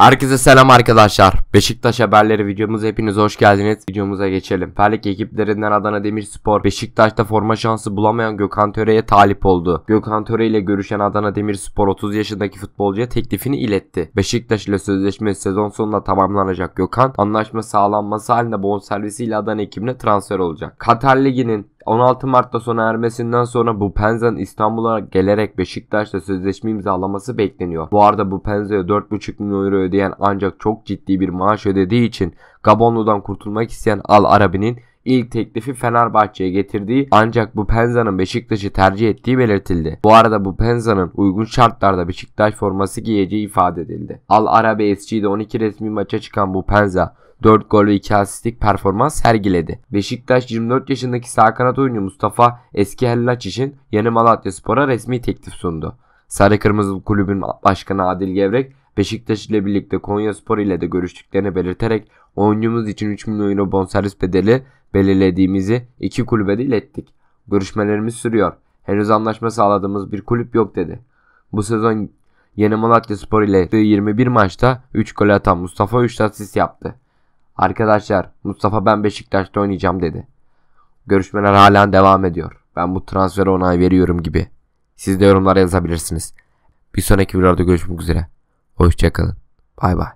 Herkese selam arkadaşlar. Beşiktaş haberleri videomuza hepiniz hoş geldiniz. Videomuza geçelim. Perlik ekiplerinden Adana Demirspor Beşiktaş'ta forma şansı bulamayan Gökhan Töre'ye talip oldu. Gökhan Töre ile görüşen Adana Demirspor 30 yaşındaki futbolcuya teklifini iletti. Beşiktaş ile sözleşme sezon sonunda tamamlanacak Gökhan anlaşma sağlanması halinde bonservisiyle Adana ekibine transfer olacak. Katar Ligi'nin 16 Mart'ta sona ermesinden sonra bu Penza'nın İstanbul'a gelerek Beşiktaş'ta sözleşme imzalaması bekleniyor. Bu arada bu Penza'ya 4,5 milyon euro ödeyen ancak çok ciddi bir maaş ödediği için Gabonlu'dan kurtulmak isteyen Al Arabi'nin ilk teklifi Fenerbahçe'ye getirdiği ancak bu Penza'nın Beşiktaş'ı tercih ettiği belirtildi. Bu arada bu Penza'nın uygun şartlarda Beşiktaş forması giyeceği ifade edildi. Al Arabi SC'de 12 resmi maça çıkan bu Penza 4 gol ve 2 asistlik performans sergiledi. Beşiktaş 24 yaşındaki sağ kanat oyuncu Mustafa Eski Hellaç için yeni Malatya Spor'a resmi teklif sundu. Sarı Kırmızı Kulübün Başkanı Adil Gevrek Beşiktaş ile birlikte Konya Spor ile de görüştüklerini belirterek oyuncumuz için 3 milyon euro bonservis bedeli belirlediğimizi iki kulübe de ilettik. Görüşmelerimiz sürüyor. Henüz anlaşma sağladığımız bir kulüp yok dedi. Bu sezon Yeni Malatya Spor ile 21 maçta 3 gol atan Mustafa 3 asist yaptı. Arkadaşlar Mustafa ben Beşiktaş'ta oynayacağım dedi. Görüşmeler hala devam ediyor. Ben bu transfere onay veriyorum gibi. Siz de yorumlara yazabilirsiniz. Bir sonraki videoda görüşmek üzere. Hoşçakalın. Bay bay.